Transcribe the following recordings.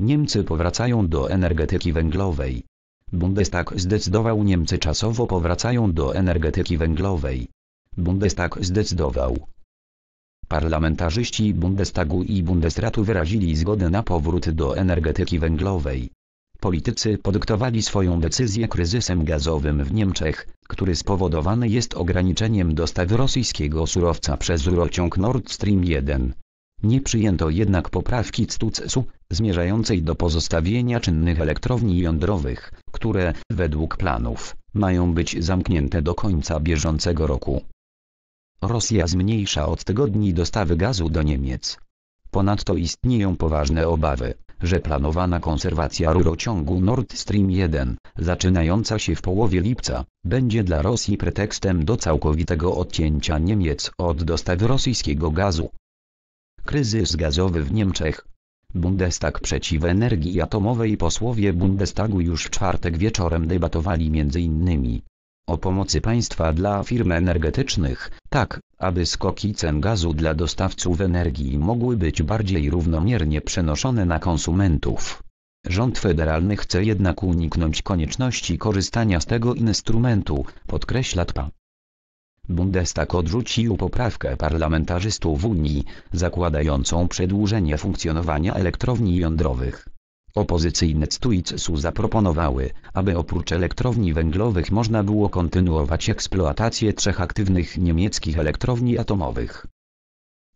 Niemcy powracają do energetyki węglowej. Bundestag zdecydował Niemcy czasowo powracają do energetyki węglowej. Bundestag zdecydował. Parlamentarzyści Bundestagu i Bundesratu wyrazili zgodę na powrót do energetyki węglowej. Politycy podyktowali swoją decyzję kryzysem gazowym w Niemczech, który spowodowany jest ograniczeniem dostaw rosyjskiego surowca przez rurociąg Nord Stream 1. Nie przyjęto jednak poprawki CTUC-u, zmierzającej do pozostawienia czynnych elektrowni jądrowych, które, według planów, mają być zamknięte do końca bieżącego roku. Rosja zmniejsza od tygodni dostawy gazu do Niemiec. Ponadto istnieją poważne obawy, że planowana konserwacja rurociągu Nord Stream 1, zaczynająca się w połowie lipca, będzie dla Rosji pretekstem do całkowitego odcięcia Niemiec od dostaw rosyjskiego gazu, kryzys gazowy w Niemczech. Bundestag przeciw energii atomowej posłowie Bundestagu już w czwartek wieczorem debatowali m.in. o pomocy państwa dla firm energetycznych, tak, aby skoki cen gazu dla dostawców energii mogły być bardziej równomiernie przenoszone na konsumentów. Rząd federalny chce jednak uniknąć konieczności korzystania z tego instrumentu, podkreśla TPA. Bundestag odrzucił poprawkę parlamentarzystów Unii, zakładającą przedłużenie funkcjonowania elektrowni jądrowych. Opozycyjne CTUICSU zaproponowały, aby oprócz elektrowni węglowych można było kontynuować eksploatację trzech aktywnych niemieckich elektrowni atomowych.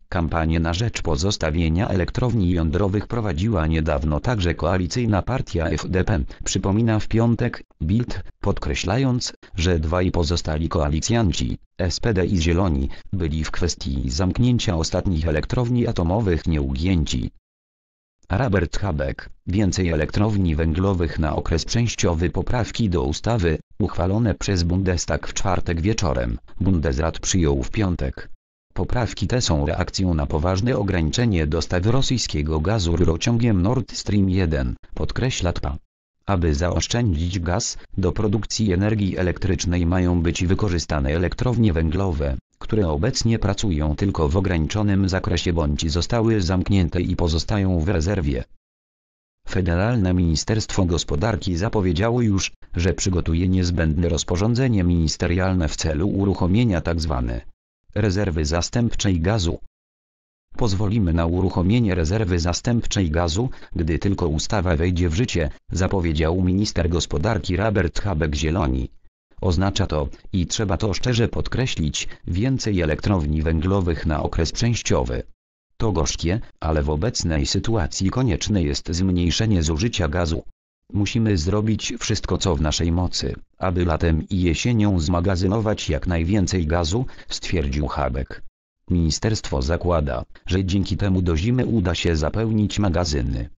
Kampanię na rzecz pozostawienia elektrowni jądrowych prowadziła niedawno także koalicyjna partia FDP, przypomina w piątek, Bild, podkreślając, że dwaj pozostali koalicjanci, SPD i Zieloni, byli w kwestii zamknięcia ostatnich elektrowni atomowych nieugięci. Robert Habeck, więcej elektrowni węglowych na okres przejściowy poprawki do ustawy, uchwalone przez Bundestag w czwartek wieczorem, Bundesrat przyjął w piątek. Poprawki te są reakcją na poważne ograniczenie dostaw rosyjskiego gazu rurociągiem Nord Stream 1, podkreśla TPA. Aby zaoszczędzić gaz, do produkcji energii elektrycznej mają być wykorzystane elektrownie węglowe, które obecnie pracują tylko w ograniczonym zakresie bądź zostały zamknięte i pozostają w rezerwie. Federalne Ministerstwo Gospodarki zapowiedziało już, że przygotuje niezbędne rozporządzenie ministerialne w celu uruchomienia tzw. Tak rezerwy zastępczej gazu, Pozwolimy na uruchomienie rezerwy zastępczej gazu, gdy tylko ustawa wejdzie w życie, zapowiedział minister gospodarki Robert Habeck-Zieloni. Oznacza to, i trzeba to szczerze podkreślić, więcej elektrowni węglowych na okres przejściowy. To gorzkie, ale w obecnej sytuacji konieczne jest zmniejszenie zużycia gazu. Musimy zrobić wszystko co w naszej mocy, aby latem i jesienią zmagazynować jak najwięcej gazu, stwierdził Habek. Ministerstwo zakłada, że dzięki temu do zimy uda się zapełnić magazyny.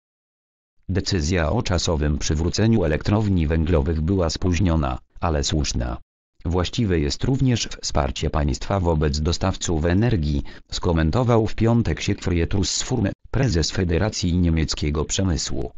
Decyzja o czasowym przywróceniu elektrowni węglowych była spóźniona, ale słuszna. Właściwe jest również wsparcie państwa wobec dostawców energii, skomentował w piątek Siegfried Russfurm, prezes Federacji Niemieckiego Przemysłu.